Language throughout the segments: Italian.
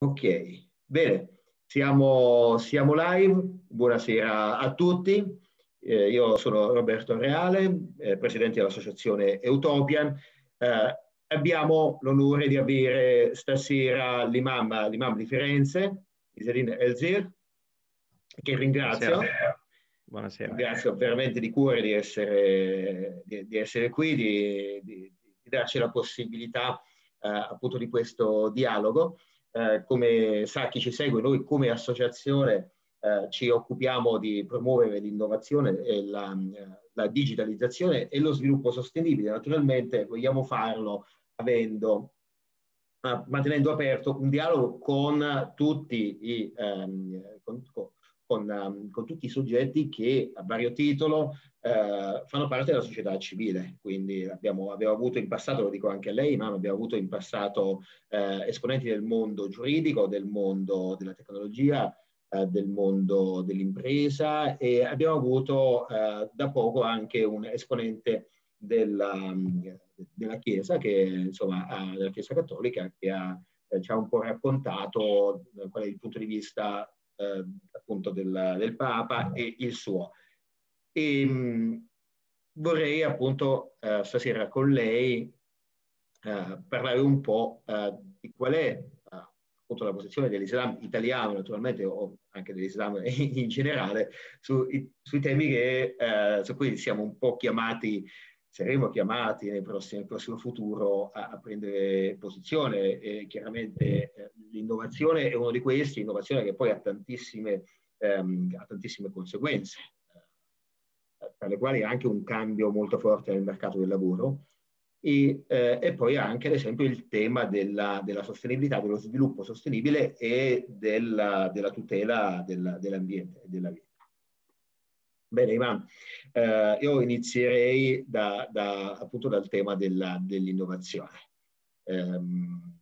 Ok, bene, siamo, siamo, live, buonasera a tutti. Eh, io sono Roberto Reale, eh, presidente dell'associazione Utopian. Eh, abbiamo l'onore di avere stasera l'imam, di Firenze, Iselin Elzir, che ringrazio. Buonasera. Buonasera. Ringrazio veramente di cuore di essere, di, di essere qui, di, di, darci la possibilità eh, appunto di questo dialogo. Eh, come sa chi ci segue, noi come associazione eh, ci occupiamo di promuovere l'innovazione e la, eh, la, digitalizzazione e lo sviluppo sostenibile. Naturalmente vogliamo farlo avendo, ah, mantenendo aperto un dialogo con tutti i, ehm, con, con, con, ehm, con tutti i soggetti che a vario titolo eh, fanno parte della società civile. Quindi abbiamo, abbiamo, avuto in passato, lo dico anche a lei, ma abbiamo avuto in passato eh, esponenti del mondo giuridico, del mondo della tecnologia, eh, del mondo dell'impresa e abbiamo avuto eh, da poco anche un esponente della, della Chiesa, che, insomma, della Chiesa Cattolica, che ha eh, ci ha un po' raccontato eh, qual è il punto di vista eh, appunto del, del, Papa e il suo. E, mh, mm, vorrei appunto eh, stasera con lei eh, parlare un po' eh, di qual è eh, appunto la posizione dell'Islam italiano, naturalmente, o anche dell'Islam in generale, su, i, sui temi che, eh, su cui siamo un po' chiamati saremo chiamati nel prossimo, nel prossimo futuro a, a, prendere posizione. E chiaramente eh, l'innovazione è uno di questi, innovazione che poi ha tantissime, ehm, ha tantissime conseguenze, eh, tra le quali anche un cambio molto forte nel mercato del lavoro. E, eh, e poi anche ad esempio il tema della, della sostenibilità, dello sviluppo sostenibile e della, della tutela della, dell'ambiente e della vita. Bene, Ivan, eh, io inizierei da, da, appunto dal tema dell'innovazione. Dell ehm,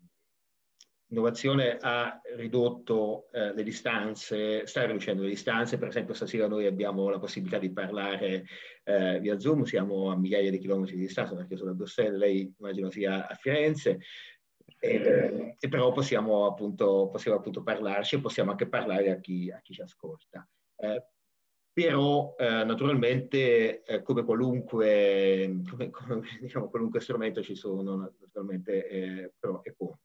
L'innovazione ha ridotto eh, le distanze, sta riducendo le distanze, per esempio stasera noi abbiamo la possibilità di parlare eh, via Zoom, siamo a migliaia di chilometri di distanza perché io sono a Bruxelles, lei immagino sia a Firenze, e, e però possiamo appunto, possiamo appunto parlarci e possiamo anche parlare a chi, a chi ci ascolta. Eh, però eh, naturalmente eh, come, qualunque, come, come diciamo, qualunque, strumento ci sono naturalmente eh, pro e contro.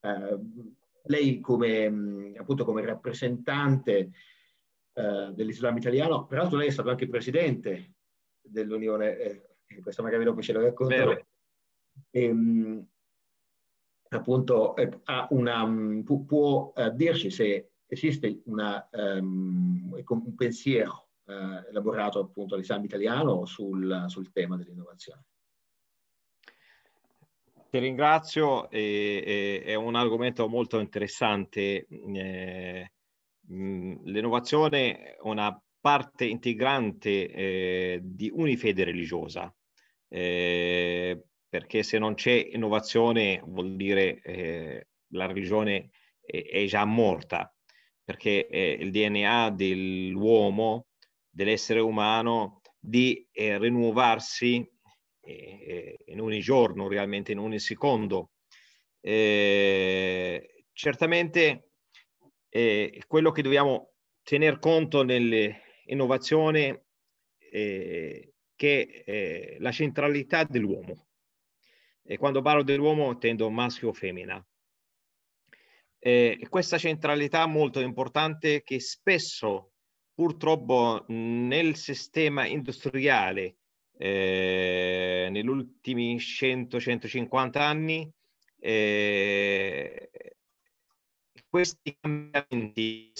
Eh, lei come, appunto, come rappresentante eh, dell'Islam italiano, peraltro lei è stato anche presidente dell'Unione, eh, questo magari dopo ce lo racconterò, ehm, appunto una, può, può dirci se esiste una, um, un pensiero eh, elaborato appunto all'esame italiano sul, sul tema dell'innovazione. Ti ringrazio, e, e, è un argomento molto interessante. Eh, l'innovazione è una parte integrante eh, di unifede religiosa, eh, perché se non c'è innovazione vuol dire eh, la religione è, è già morta, perché eh, il DNA dell'uomo dell'essere umano di eh, rinnovarsi eh, in ogni giorno, realmente in ogni secondo. Eh, certamente eh, quello che dobbiamo tener conto nell'innovazione è eh, che eh, la centralità dell'uomo. E quando parlo dell'uomo intendo maschio o femmina. questa centralità molto importante che spesso purtroppo nel sistema industriale eh, negli ultimi 100-150 anni eh, questi cambiamenti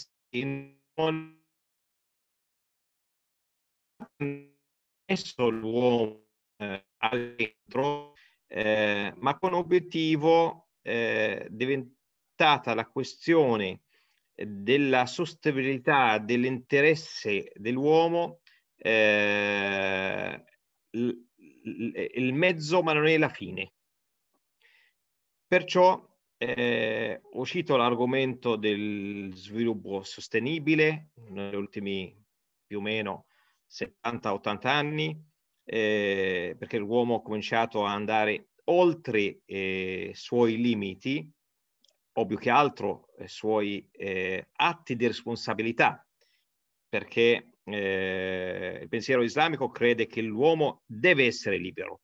non messo l'uomo eh, centro eh, ma con obiettivo eh, diventata la questione della sostenibilità dell'interesse dell'uomo eh, il mezzo ma non è la fine. Perciò eh, ho l'argomento del sviluppo sostenibile negli ultimi più o meno 70-80 anni, eh, perché l'uomo ha cominciato a andare oltre eh, i eh, suoi limiti o più che altro i eh, suoi eh, atti di responsabilità, perché eh, il pensiero islamico crede che l'uomo deve essere libero,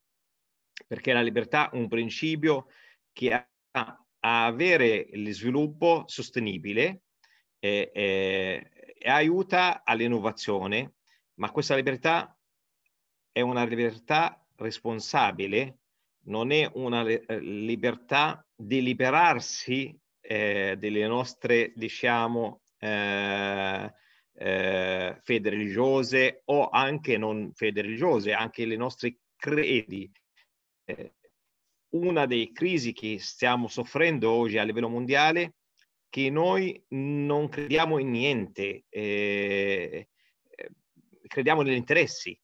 perché la libertà è un principio che ha a avere lo sviluppo sostenibile e, e, e aiuta all'innovazione, ma questa libertà è una libertà responsabile non è una eh, libertà di liberarsi eh, delle nostre, diciamo, eh, eh, fede religiose o anche non fede religiose, anche le nostre credi. Eh, una delle crisi che stiamo soffrendo oggi a livello mondiale è che noi non crediamo in niente, eh, crediamo negli interessi,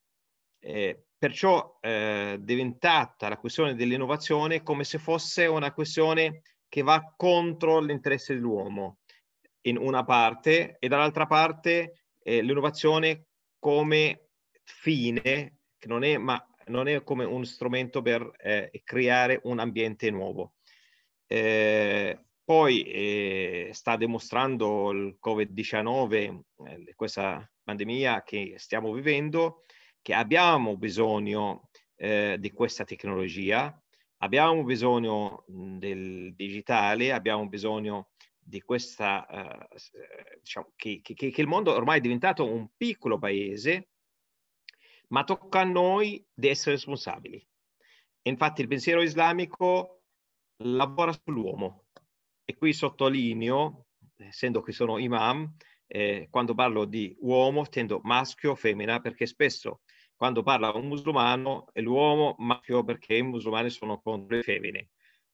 eh, perciò eh, diventata la questione dell'innovazione come se fosse una questione che va contro l'interesse dell'uomo in una parte e dall'altra parte eh, l'innovazione come fine che non è, ma, non è come uno strumento per eh, creare un ambiente nuovo. Eh, poi eh, sta dimostrando il Covid-19, eh, questa pandemia che stiamo vivendo, che abbiamo bisogno eh, di questa tecnologia, abbiamo bisogno del digitale, abbiamo bisogno di questa, eh, diciamo, che, che, che, il mondo ormai è diventato un piccolo paese, ma tocca a noi di essere responsabili. Infatti il pensiero islamico lavora sull'uomo e qui sottolineo, essendo che sono imam, eh, quando parlo di uomo tendo maschio o femmina perché spesso quando parla un musulmano è l'uomo maschio perché i musulmani sono contro le femmine.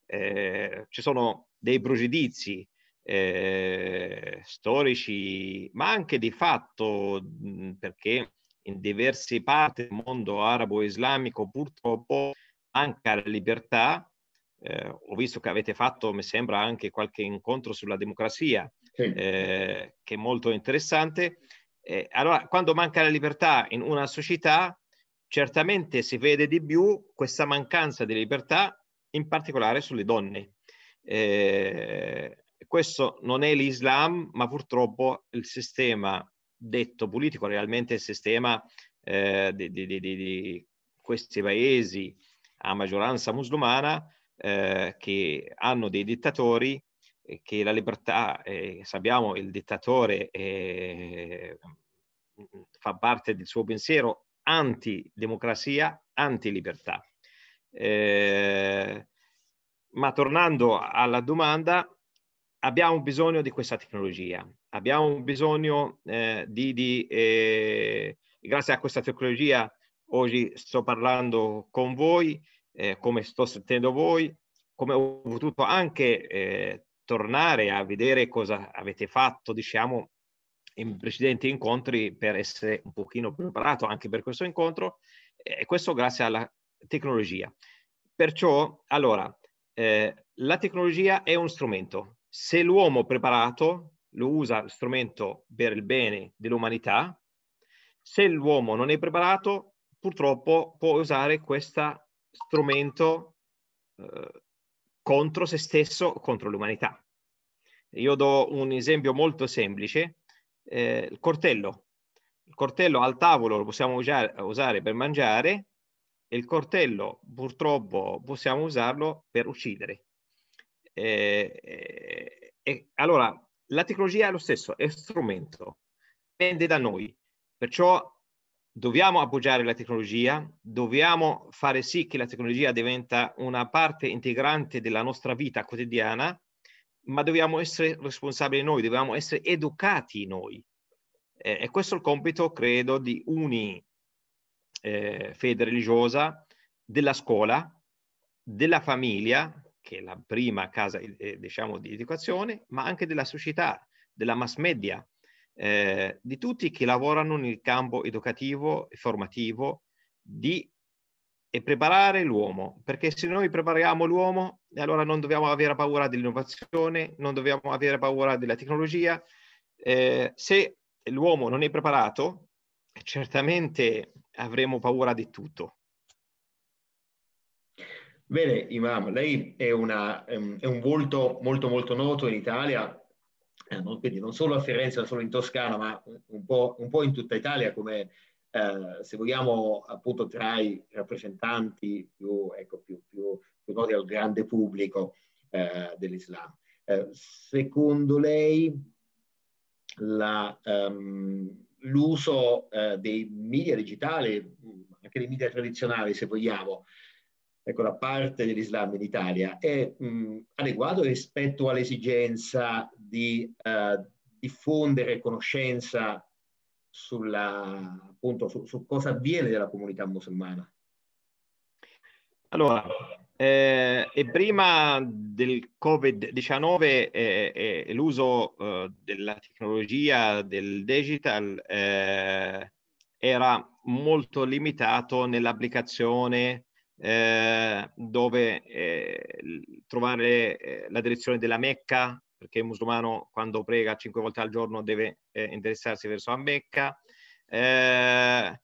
Eh, ci sono dei pregiudizi eh, storici, ma anche di fatto, mm, perché in diverse parti del mondo arabo islamico purtroppo manca la libertà. Eh, ho visto che avete fatto, mi sembra, anche qualche incontro sulla democrazia, sì. Eh, che è molto interessante. Eh, allora, quando manca la libertà in una società, certamente si vede di più questa mancanza di libertà, in particolare sulle donne. Eh, questo non è l'Islam, ma purtroppo il sistema detto politico, realmente il sistema eh, di, di, di, di, questi paesi a maggioranza musulmana eh, che hanno dei dittatori che la libertà, eh, sappiamo, il dittatore eh, fa parte del suo pensiero anti-democrazia, antidemocrazia, antilibertà. Eh, ma tornando alla domanda, abbiamo bisogno di questa tecnologia, abbiamo bisogno eh, di, di eh, grazie a questa tecnologia, oggi sto parlando con voi, eh, come sto sentendo voi, come ho potuto anche eh, tornare a vedere cosa avete fatto, diciamo, in precedenti incontri per essere un pochino preparato anche per questo incontro eh, e questo grazie alla tecnologia. Perciò, allora, eh, la tecnologia è un strumento. Se l'uomo preparato lo usa strumento per il bene dell'umanità, se l'uomo non è preparato, purtroppo può usare questo strumento eh, contro se stesso, contro l'umanità. Io do un esempio molto semplice, eh, il cortello. Il cortello al tavolo lo possiamo usare, per mangiare e il cortello purtroppo possiamo usarlo per uccidere. Eh, eh, allora, la tecnologia è lo stesso, è strumento, dipende da noi. Perciò dobbiamo appoggiare la tecnologia, dobbiamo fare sì che la tecnologia diventa una parte integrante della nostra vita quotidiana, ma dobbiamo essere responsabili noi, dobbiamo essere educati noi. Eh, e questo è il compito, credo, di ogni eh, fede religiosa, della scuola, della famiglia, che è la prima casa eh, diciamo, di educazione, ma anche della società, della mass media, eh, di tutti che lavorano nel campo educativo e formativo di e preparare l'uomo, perché se noi prepariamo l'uomo, allora non dobbiamo avere paura dell'innovazione, non dobbiamo avere paura della tecnologia. Eh, se l'uomo non è preparato, certamente avremo paura di tutto. Bene, Imam, lei è, una, ehm, è un volto molto molto noto in Italia, eh, no? quindi non solo a Firenze, non solo in Toscana, ma un po', un po in tutta Italia come, eh, se vogliamo, appunto tra i rappresentanti più, ecco, più, più, più noti al grande pubblico eh, dell'Islam. Eh, secondo lei ehm, l'uso um, dei media digitali, anche dei media tradizionali se vogliamo, ecco, da parte dell'Islam in Italia è mh, adeguato rispetto all'esigenza di eh, diffondere conoscenza sulla, appunto, su, su, cosa avviene nella comunità musulmana? Allora, eh, e prima del Covid-19 eh, eh, l'uso eh, della tecnologia, del digital, eh, era molto limitato nell'applicazione eh, dove eh, trovare eh, la direzione della Mecca, perché il musulmano quando prega cinque volte al giorno deve eh, interessarsi verso la Mecca, eh,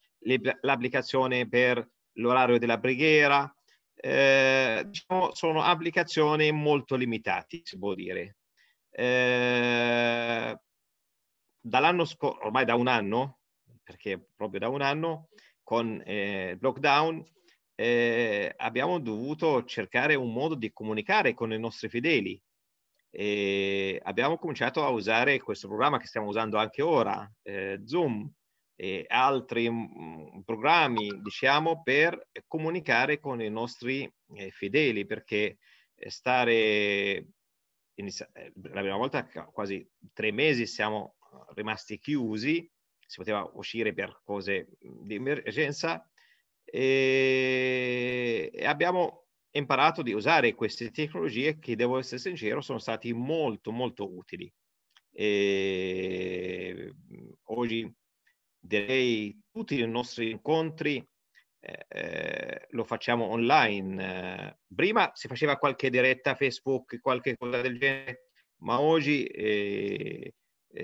l'applicazione per l'orario della preghiera, diciamo, sono applicazioni molto limitate, si può dire. dall'anno scorso, ormai da un anno, perché proprio da un anno, con il lockdown, eh, abbiamo dovuto cercare un modo di comunicare con i nostri fedeli e ehm, abbiamo cominciato a usare questo programma che stiamo usando anche ora, eh, Zoom e altri mm, mm, programmi, diciamo, per comunicare con i nostri eh, fedeli, perché eh, stare, inizia- eh, la prima volta quasi tre mesi siamo rimasti chiusi, si poteva uscire per cose di emergenza, e abbiamo imparato di usare queste tecnologie che, devo essere sincero, sono stati molto, molto utili. E oggi direi tutti i nostri incontri eh, eh lo facciamo online. Prima si faceva qualche diretta Facebook, qualche cosa del genere, ma oggi eh,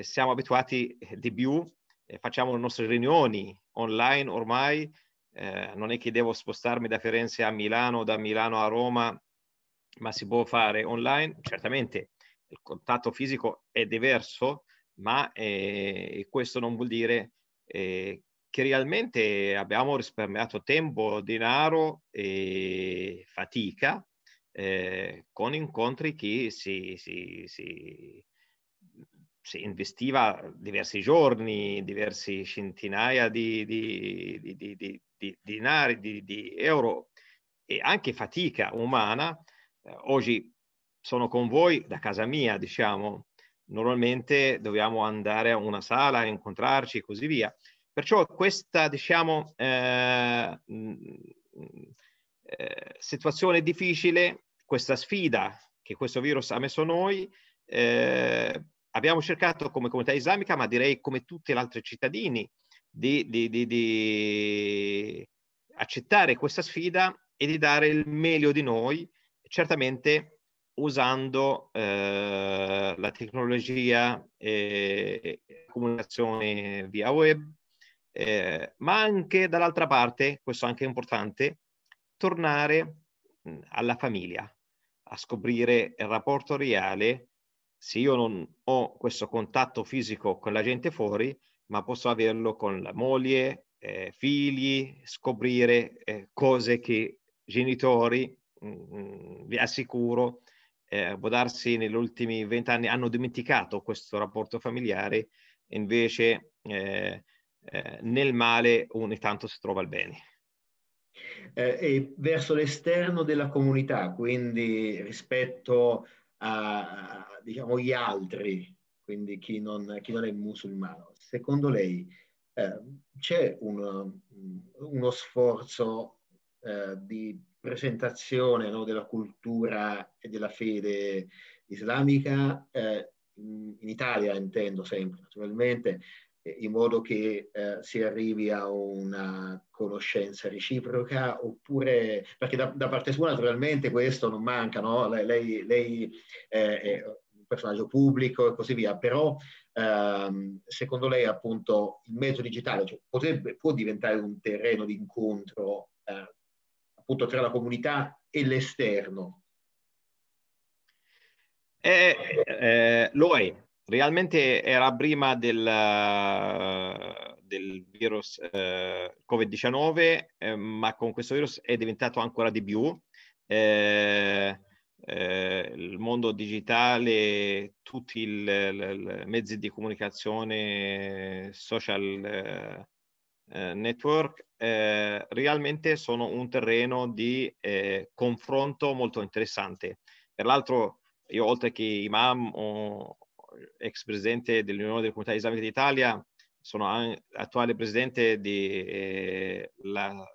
siamo abituati di più, eh, facciamo le nostre riunioni online ormai eh, non è che devo spostarmi da Firenze a Milano o da Milano a Roma, ma si può fare online. Certamente il contatto fisico è diverso, ma eh, questo non vuol dire eh, che realmente abbiamo risparmiato tempo, denaro e fatica eh, con incontri che si, si, si si investiva diversi giorni, diversi centinaia di, di, di, di denari, di, euro e anche fatica umana. Eh, oggi sono con voi da casa mia, diciamo, normalmente dobbiamo andare a una sala, incontrarci e così via. Perciò questa, diciamo, eh, mm, mm, eh situazione difficile, questa sfida che questo virus ha messo noi, eh, abbiamo cercato come comunità islamica, ma direi come tutti gli altri cittadini, di, di, di, di accettare questa sfida e di dare il meglio di noi, certamente usando eh, la tecnologia e eh, comunicazione via web, eh, ma anche dall'altra parte, questo anche è importante, tornare alla famiglia, a scoprire il rapporto reale se io non ho questo contatto fisico con la gente fuori, ma posso averlo con la moglie, eh, figli, scoprire eh, cose che genitori, mh, mm, mm, vi assicuro, eh, può darsi negli ultimi vent'anni hanno dimenticato questo rapporto familiare, invece eh, eh, nel male ogni tanto si trova il bene. Eh, e verso l'esterno della comunità, quindi rispetto a, diciamo, gli altri, quindi chi non, chi non è musulmano. Secondo lei eh, c'è un, uno sforzo eh, di presentazione no, della cultura e della fede islamica eh, in Italia, intendo sempre naturalmente, in modo che eh, si arrivi a una conoscenza reciproca oppure perché da, da parte sua naturalmente questo non manca, no? lei, lei, lei eh, è un personaggio pubblico e così via, però ehm, secondo lei appunto il mezzo digitale cioè, potrebbe, può diventare un terreno di incontro eh, appunto tra la comunità e l'esterno? Eh, eh, lo è, realmente era prima del, del virus eh, Covid-19, eh, ma con questo virus è diventato ancora di più. Eh, eh il mondo digitale, tutti i mezzi di comunicazione, social eh, eh, network, realmente sono un terreno di confronto molto interessante. Peraltro, io oltre che imam ho, ex presidente dell'Unione delle Comunità Islamiche d'Italia, sono attuale presidente della eh,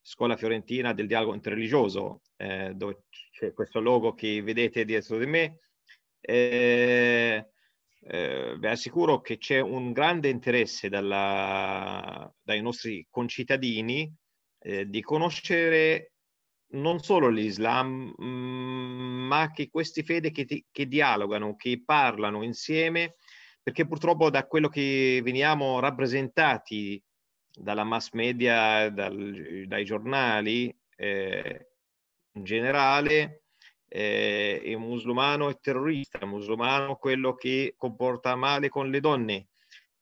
scuola fiorentina del dialogo interreligioso, eh, dove c'è questo logo che vedete dietro di me. Eh, eh, vi assicuro che c'è un grande interesse dalla, dai nostri concittadini eh, di conoscere non solo l'Islam, mm, ma che queste fede che, ti, che dialogano, che parlano insieme, perché purtroppo da quello che veniamo rappresentati dalla mass media, dal, dai giornali eh, in generale, eh, è musulmano è terrorista, è musulmano quello che comporta male con le donne.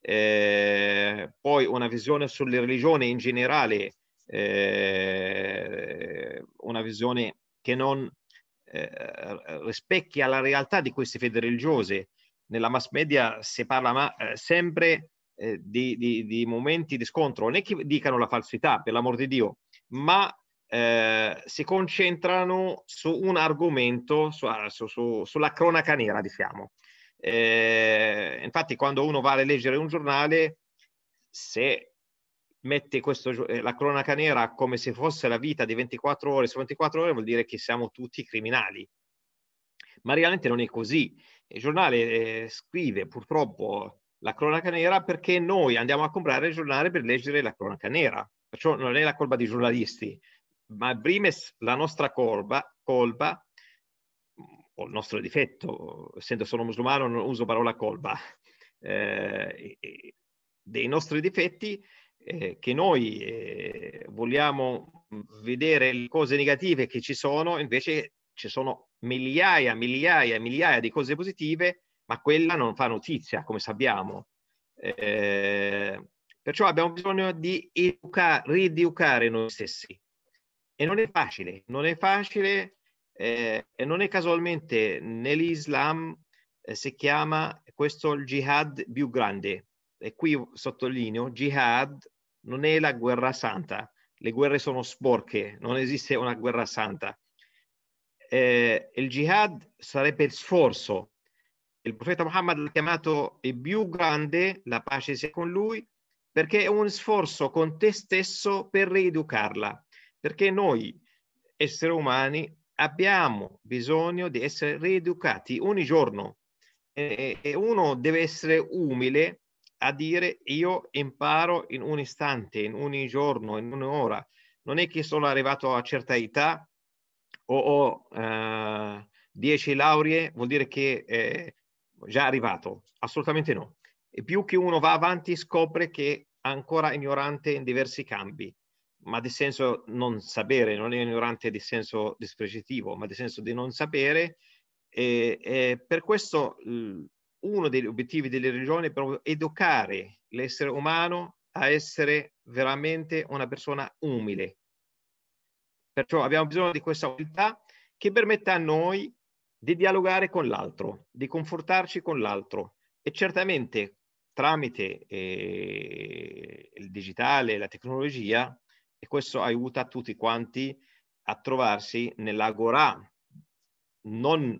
Eh, poi una visione sulle religioni in generale eh, una visione che non eh, rispecchia la realtà di queste fede religiose. Nella mass media si parla ma, eh, sempre eh, di, di, di, momenti di scontro, non è che dicano la falsità, per l'amor di Dio, ma eh, si concentrano su un argomento, su, ah, su, su, sulla cronaca nera, diciamo. Eh, infatti, quando uno va a leggere un giornale, se mette questo, eh, la cronaca nera come se fosse la vita di 24 ore su 24 ore vuol dire che siamo tutti criminali. Ma realmente non è così. Il giornale eh, scrive purtroppo la cronaca nera perché noi andiamo a comprare il giornale per leggere la cronaca nera. Perciò non è la colpa dei giornalisti, ma primes la nostra colpa, colpa o il nostro difetto, essendo sono musulmano non uso parola colpa, eh, dei nostri difetti eh, che noi eh, vogliamo mm, vedere le cose negative che ci sono, invece ci sono migliaia, migliaia, migliaia di cose positive, ma quella non fa notizia, come sappiamo. Eh, perciò abbiamo bisogno di educa- rieducare noi stessi. E non è facile, non è facile eh, e non è casualmente nell'Islam eh, si chiama questo il jihad più grande. E qui sottolineo jihad non è la guerra santa. Le guerre sono sporche, non esiste una guerra santa. Eh, il jihad sarebbe il sforzo. Il profeta Muhammad l'ha chiamato il più grande, la pace sia con lui, perché è un sforzo con te stesso per rieducarla. Perché noi, esseri umani, abbiamo bisogno di essere rieducati ogni giorno. E, e uno deve essere umile a dire io imparo in un istante, in un giorno, in un'ora. Non è che sono arrivato a certa età o ho eh, 10 lauree, vuol dire che eh, già arrivato. Assolutamente no. E più che uno va avanti scopre che è ancora ignorante in diversi campi, ma di senso non sapere, non è ignorante di senso dispregiativo, ma di senso di non sapere. E, e per questo uno degli obiettivi delle religioni è proprio educare l'essere umano a essere veramente una persona umile. Perciò abbiamo bisogno di questa umiltà che permetta a noi di dialogare con l'altro, di confortarci con l'altro e certamente tramite eh, il digitale, la tecnologia, e questo aiuta tutti quanti a trovarsi nell'agorà non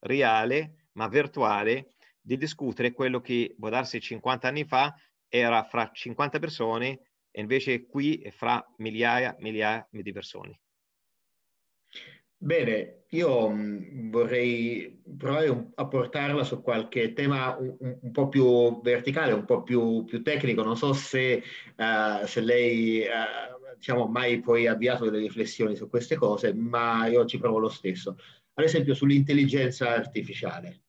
reale ma virtuale di discutere quello che può darsi 50 anni fa era fra 50 persone e invece qui è fra migliaia, e migliaia di persone. Bene, io mm, vorrei provare a portarla su qualche tema un, un po' più verticale, un po' più, più tecnico. Non so se, uh, se lei uh, diciamo, mai poi avviato delle riflessioni su queste cose, ma io ci provo lo stesso. Ad esempio sull'intelligenza artificiale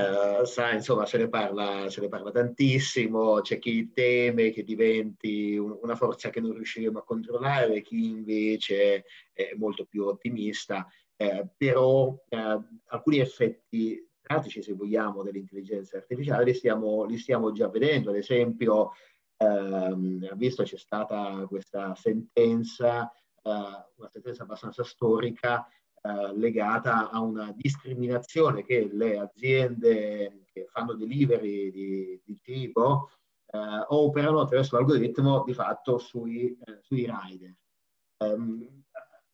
eh, sa, insomma, se ne, parla, se ne, parla, tantissimo, c'è chi teme che diventi un, una forza che non riusciremo a controllare, chi invece è molto più ottimista, eh, però eh, alcuni effetti pratici, se vogliamo, dell'intelligenza artificiale li stiamo, li stiamo già vedendo, ad esempio ehm, visto c'è stata questa sentenza, eh, una sentenza abbastanza storica eh, legata a una discriminazione che le aziende che fanno delivery di, di cibo eh, operano attraverso l'algoritmo di fatto sui, eh, sui rider. Um,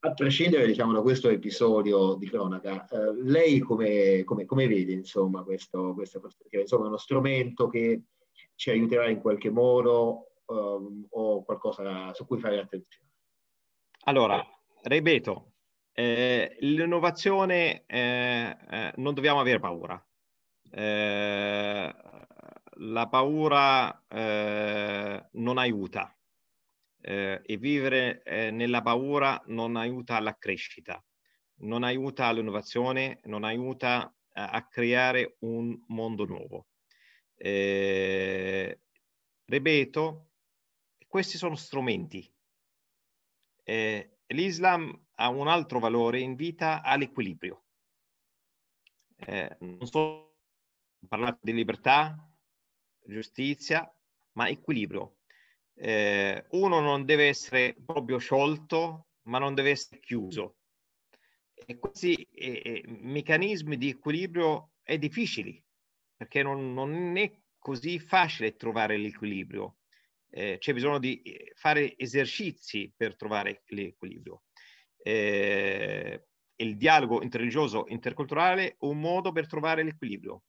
a prescindere diciamo, da questo episodio di cronaca, eh, lei come, come, come, vede insomma, questo, questa prospettiva? Insomma, è uno strumento che ci aiuterà in qualche modo um, o qualcosa su cui fare attenzione? Allora, ripeto, eh, l'innovazione eh, eh, non dobbiamo avere paura. Eh, la paura eh, non aiuta e vivere nella paura non aiuta alla crescita, non aiuta all'innovazione, non aiuta a, a creare un mondo nuovo. Eh, ripeto, questi sono strumenti. Eh, l'Islam ha un altro valore, invita all'equilibrio. Eh, non solo parlare di libertà, giustizia, ma equilibrio. Eh, uno non deve essere proprio sciolto, ma non deve essere chiuso. E questi eh, meccanismi di equilibrio è difficili, perché non, non è così facile trovare l'equilibrio eh, c'è bisogno di eh, fare esercizi per trovare l'equilibrio. Eh, il dialogo interreligioso interculturale è un modo per trovare l'equilibrio.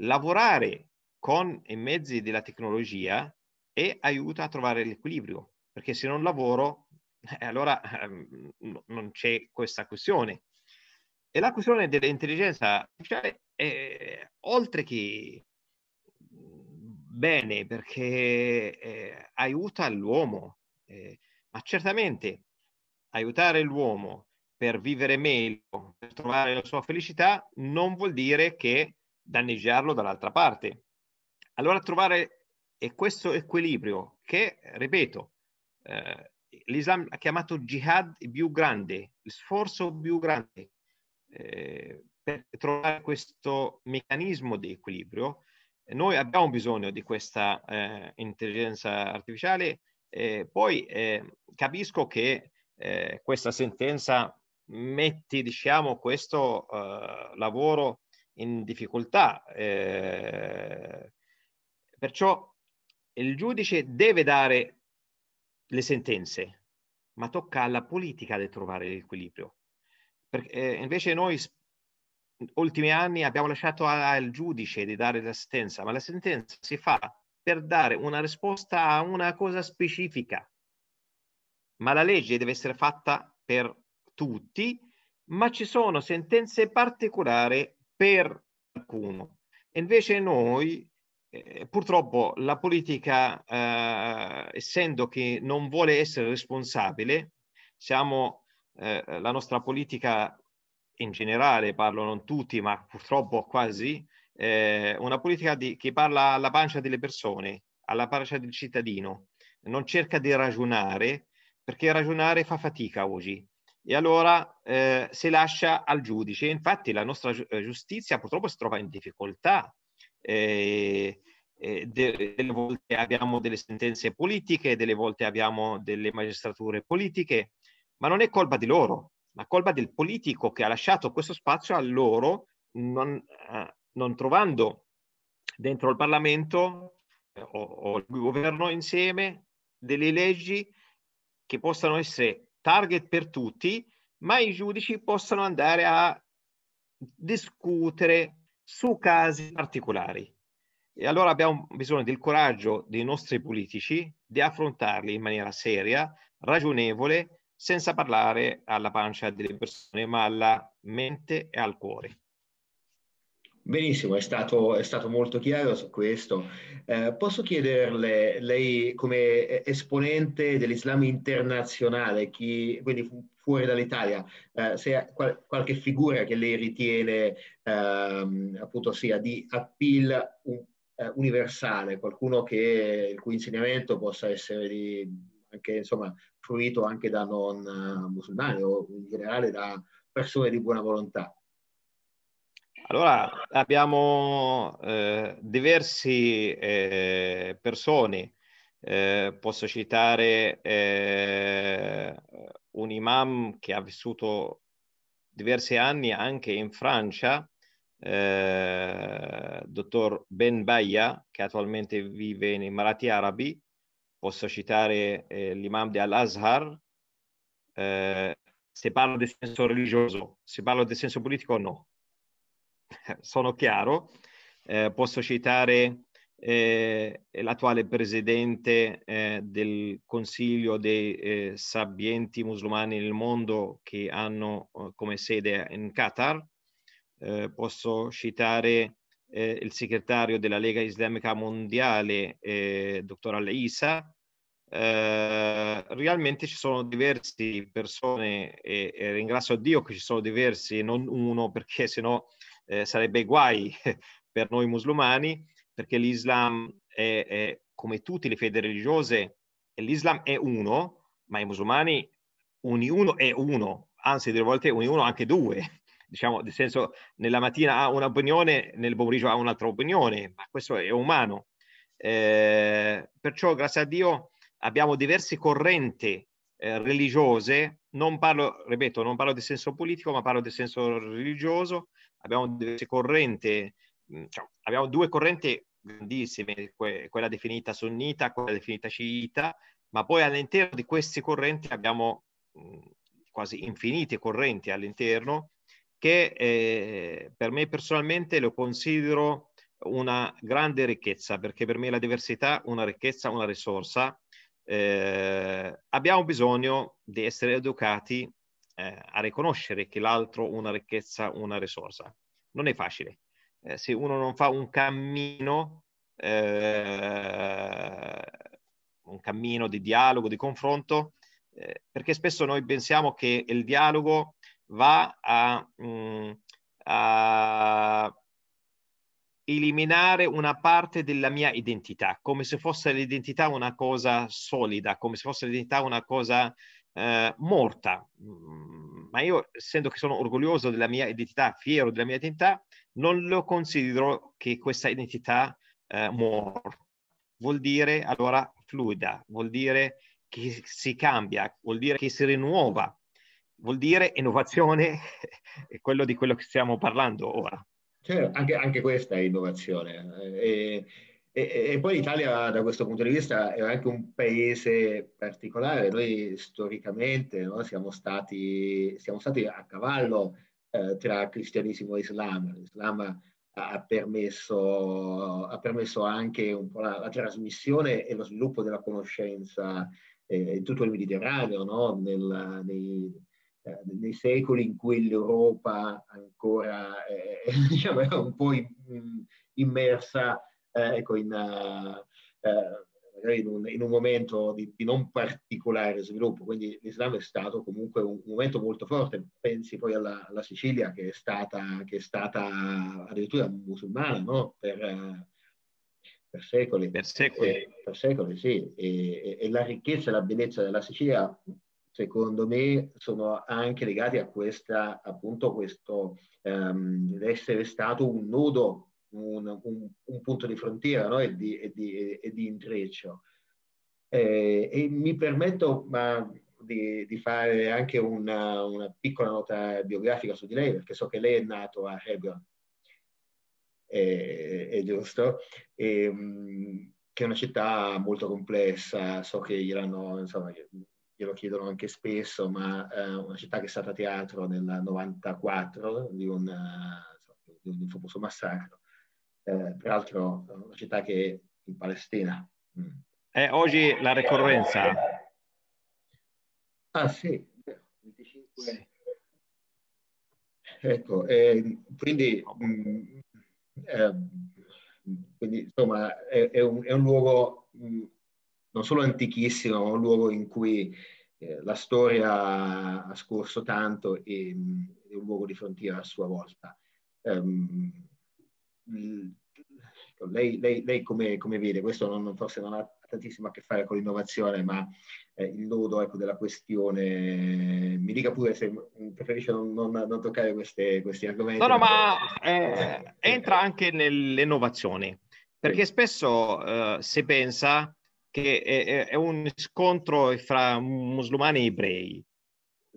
Lavorare con i mezzi della tecnologia e aiuta a trovare l'equilibrio, perché se non lavoro, eh, allora ehm, non c'è questa questione. E la questione dell'intelligenza artificiale, è, eh, oltre che bene perché eh, aiuta l'uomo, eh, ma certamente aiutare l'uomo per vivere meglio, per trovare la sua felicità, non vuol dire che danneggiarlo dall'altra parte. Allora trovare questo equilibrio che, ripeto, eh, l'Islam ha chiamato jihad più grande, sforzo più grande eh, per trovare questo meccanismo di equilibrio noi abbiamo bisogno di questa eh, intelligenza artificiale. Eh, poi eh, capisco che eh, questa sentenza mette diciamo, questo eh, lavoro in difficoltà. Eh, perciò il giudice deve dare le sentenze, ma tocca alla politica di trovare l'equilibrio. Perché invece noi ultimi anni abbiamo lasciato al giudice di dare la sentenza, ma la sentenza si fa per dare una risposta a una cosa specifica. Ma la legge deve essere fatta per tutti, ma ci sono sentenze particolari per qualcuno. Invece noi, eh, purtroppo, la politica, eh, essendo che non vuole essere responsabile, siamo, eh, la nostra politica in generale, parlo non tutti, ma purtroppo quasi, eh, una politica di, che parla alla pancia delle persone, alla pancia del cittadino, non cerca di ragionare, perché ragionare fa fatica oggi. E allora eh, si lascia al giudice. Infatti la nostra eh, giustizia purtroppo si trova in difficoltà. Eh, eh, delle volte abbiamo delle sentenze politiche, delle volte abbiamo delle magistrature politiche, ma non è colpa di loro, la colpa del politico che ha lasciato questo spazio a loro, non, eh, non trovando dentro il Parlamento eh, o, o, il governo insieme delle leggi che possano essere target per tutti, ma i giudici possano andare a discutere su casi particolari. E allora abbiamo bisogno del coraggio dei nostri politici di affrontarli in maniera seria, ragionevole senza parlare alla pancia delle persone, ma alla mente e al cuore. Benissimo, è stato, è stato, molto chiaro su questo. Eh, posso chiederle, lei come esponente dell'Islam internazionale, chi, quindi fuori dall'Italia, eh, se ha qual- qualche figura che lei ritiene ehm, appunto sia di appeal un- eh, universale, qualcuno che, il cui insegnamento possa essere di anche insomma fruito anche da non eh, musulmani o in generale da persone di buona volontà? Allora, abbiamo eh, diverse eh, persone. Eh, posso citare eh, un imam che ha vissuto diversi anni anche in Francia, eh, dottor Ben Baia, che attualmente vive nei Emirati Arabi, posso citare eh, l'imam di Al-Azhar, eh, se parlo di senso religioso, se parlo di senso politico no. Sono chiaro, eh, posso citare eh, l'attuale presidente eh, del Consiglio dei eh, Sabienti Musulmani nel mondo che hanno come sede in Qatar, posso citare eh, il segretario della Lega Islamica Mondiale, eh, dottor Al-Isa, eh, realmente ci sono diverse persone e, e, ringrazio Dio che ci sono diversi, non uno perché sennò eh, sarebbe guai per noi musulmani, perché l'Islam è, è come tutte le fede religiose, l'Islam è uno, ma i musulmani ognuno è uno, anzi delle volte ognuno anche due, diciamo, nel senso, nella mattina ha un'opinione, nel pomeriggio ha un'altra opinione, ma questo è umano. Eh, perciò, grazie a Dio, abbiamo diverse correnti eh, religiose, non parlo, ripeto, non parlo di senso politico, ma parlo di senso religioso, abbiamo diverse correnti, diciamo, abbiamo due correnti grandissime, que- quella definita sunnita, quella definita sciita, ma poi all'interno di queste correnti abbiamo mm, quasi infinite correnti all'interno che eh, per me personalmente lo considero una grande ricchezza, perché per me la diversità è una ricchezza, una risorsa. Eh, abbiamo bisogno di essere educati eh, a riconoscere che l'altro è una ricchezza, una risorsa. Non è facile. Eh, se uno non fa un cammino, eh, un cammino di dialogo, di confronto, eh, perché spesso noi pensiamo che il dialogo va a, mh, mm, a eliminare una parte della mia identità, come se fosse l'identità una cosa solida, come se fosse l'identità una cosa eh, morta. Mm, ma io, essendo che sono orgoglioso della mia identità, fiero della mia identità, non lo considero che questa identità eh, morta. Vuol dire allora fluida, vuol dire che si cambia, vuol dire che si rinnova, vuol dire innovazione, è quello di quello che stiamo parlando ora. Cioè, anche, anche, questa è innovazione. E, e, e, poi l'Italia da questo punto di vista è anche un paese particolare. Noi storicamente no, siamo, stati, siamo, stati, a cavallo eh, tra cristianesimo e Islam. L'Islam ha permesso, ha permesso anche un po' la, la trasmissione e lo sviluppo della conoscenza eh, in tutto il Mediterraneo, no? Nel, nei, eh, nei secoli in cui l'Europa ancora eh, diciamo, era un po' in, immersa eh, ecco, in, uh, in, un, in, un, momento di, di, non particolare sviluppo. Quindi l'Islam è stato comunque un, un momento molto forte. Pensi poi alla, alla Sicilia che è, stata, che è, stata, addirittura musulmana no? per, per, secoli. Per secoli, per secoli sì. E, e, e la ricchezza e la bellezza della Sicilia secondo me sono anche legati a questa, appunto, questo ehm, essere stato un nodo, un, un, un punto di frontiera no? e, di, e, di, e, di, intreccio. Eh, e mi permetto ma, di, di, fare anche una, una, piccola nota biografica su di lei, perché so che lei è nato a Hebron, è, è giusto? E, ehm, che è una città molto complessa, so che gli hanno, insomma, glielo chiedono anche spesso, ma eh, una città che è stata teatro nel 94 di un, eh, di un famoso massacro, eh, peraltro una città che è in Palestina. Mm. È oggi la ricorrenza. Ah sì, 25. Sì. Ecco, eh, quindi, mh, mm, ehm, quindi, insomma è, è, un, è un luogo mh, mm, non solo antichissima, ma un luogo in cui eh, la storia ha scorso tanto e mh, mm, è un luogo di frontiera a sua volta. Um, lei, lei, lei come, come, vede, questo non, forse non ha tantissimo a che fare con l'innovazione, ma eh, il nodo ecco, della questione, mi dica pure se preferisce non, non, non toccare queste, questi argomenti. No, no, ma eh, entra anche nelle innovazioni, perché spesso eh, si pensa che è, è un scontro fra musulmani e ebrei.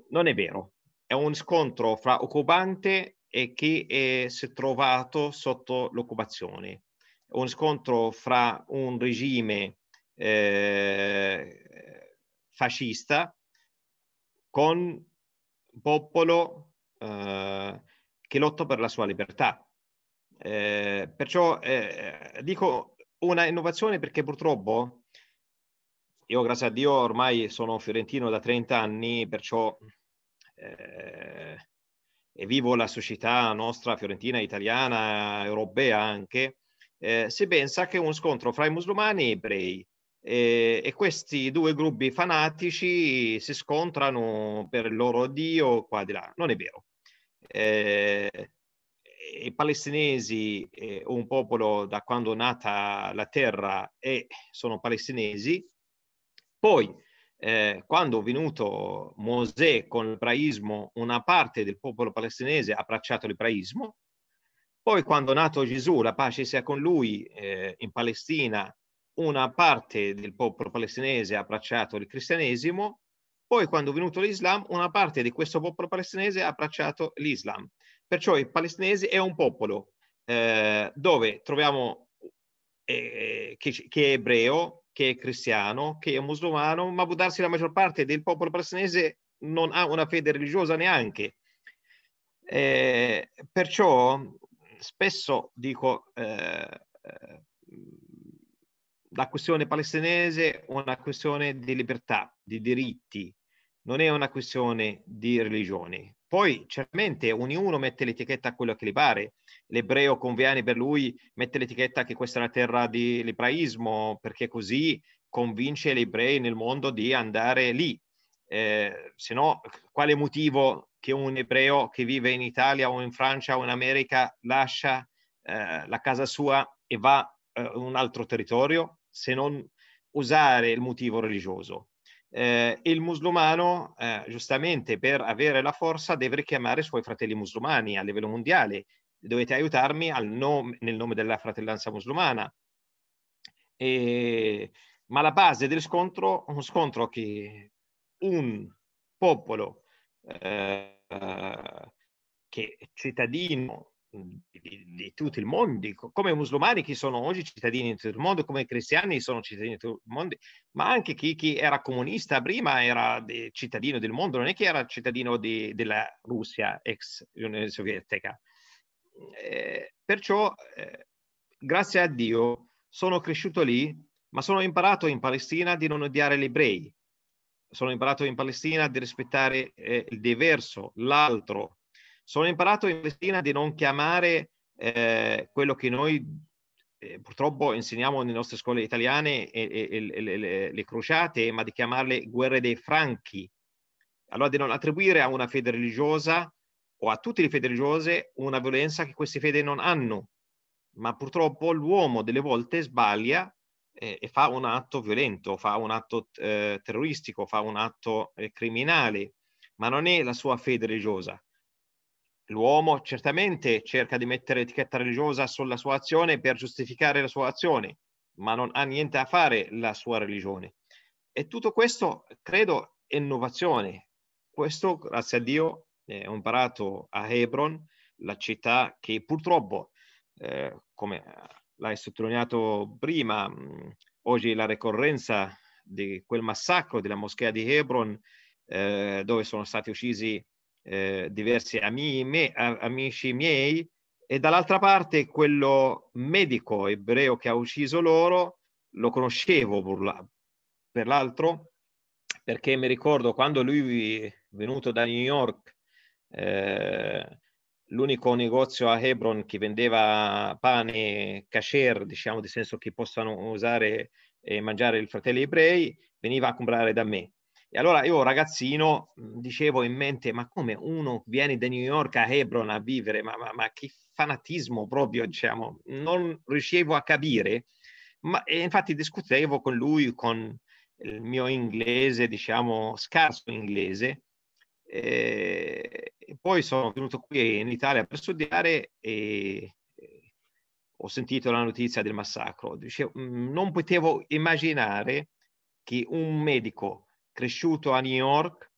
Non è vero, è un scontro fra occupante e chi è, si è trovato sotto l'occupazione. È un scontro fra un regime eh, fascista con popolo eh, che lotta per la sua libertà. Eh, perciò eh, dico una innovazione perché purtroppo io grazie a Dio ormai sono fiorentino da 30 anni, perciò eh, e vivo la società nostra fiorentina, italiana, europea anche, eh, si pensa che un scontro fra i musulmani e i ebrei eh, e questi due gruppi fanatici si scontrano per il loro Dio qua di là. Non è vero. Eh, I palestinesi, eh, un popolo da quando è nata la terra, e eh, sono palestinesi, poi, eh, quando è venuto Mosè con l'ebraismo, una parte del popolo palestinese ha abbracciato l'ebraismo, poi quando è nato Gesù, la pace sia con lui, eh, in Palestina una parte del popolo palestinese ha abbracciato il cristianesimo, poi quando è venuto l'Islam, una parte di questo popolo palestinese ha abbracciato l'Islam. Perciò il palestinese è un popolo eh, dove troviamo eh, che, che è ebreo, che è cristiano, che è musulmano, ma può darsi la maggior parte del popolo palestinese non ha una fede religiosa neanche. Eh, perciò spesso dico eh, eh la questione palestinese è una questione di libertà, di diritti, non è una questione di religione. Poi certamente ognuno mette l'etichetta a quello che gli pare, l'ebreo conviene per lui mette l'etichetta che questa è la terra dell'ebraismo perché così convince gli ebrei nel mondo di andare lì. Eh, se no, quale motivo che un ebreo che vive in Italia o in Francia o in America lascia eh, la casa sua e va eh, in un altro territorio se non usare il motivo religioso? Eh, il musulmano, eh, giustamente per avere la forza, deve richiamare i suoi fratelli musulmani a livello mondiale dovete aiutarmi nome, nel nome della fratellanza musulmana. E, ma la base del scontro è uno scontro che un popolo eh, che è cittadino di, di tutto il mondo, come i musulmani che sono oggi cittadini di tutto il mondo, come i cristiani sono cittadini di tutto il mondo, ma anche chi, chi era comunista prima era de, cittadino del mondo, non è che era cittadino di, della Russia ex Unione Sovietica. Eh, perciò, eh, grazie a Dio, sono cresciuto lì, ma sono imparato in Palestina di non odiare gli ebrei. Sono imparato in Palestina di rispettare eh, il diverso, l'altro. Sono imparato in Palestina di non chiamare eh, quello che noi eh, purtroppo insegniamo nelle nostre scuole italiane le, le crociate, ma di chiamarle guerre dei franchi. Allora di non attribuire a una fede religiosa o a tutte le fedi religiose una violenza che queste fedi non hanno, ma purtroppo l'uomo delle volte sbaglia eh, e fa un atto violento, fa un atto eh, terroristico, fa un atto eh, criminale, ma non è la sua fede religiosa. L'uomo certamente cerca di mettere etichetta religiosa sulla sua azione per giustificare la sua azione, ma non ha niente a fare la sua religione. E tutto questo, credo, è innovazione. Questo, grazie a Dio, eh, ho imparato a Hebron, la città che purtroppo, eh, come l'hai sottolineato prima, mh, mm, oggi la ricorrenza di quel massacro della moschea di Hebron, eh, dove sono stati uccisi eh, diversi ami, me, amici miei, e dall'altra parte quello medico ebreo che ha ucciso loro, lo conoscevo per l'altro, perché mi ricordo quando lui è venuto da New York eh, l'unico negozio a Hebron che vendeva pane kasher, diciamo, di senso che possano usare e mangiare i fratelli ebrei, veniva a comprare da me. E allora io ragazzino dicevo in mente, ma come uno viene da New York a Hebron a vivere, ma, ma, ma che fanatismo proprio, diciamo, non riuscivo a capire. Ma infatti discutevo con lui, con il mio inglese, diciamo, scarso inglese, eh, poi sono venuto qui in Italia per studiare e ho sentito la notizia del massacro. Dicevo, mm, non potevo immaginare che un medico cresciuto a New York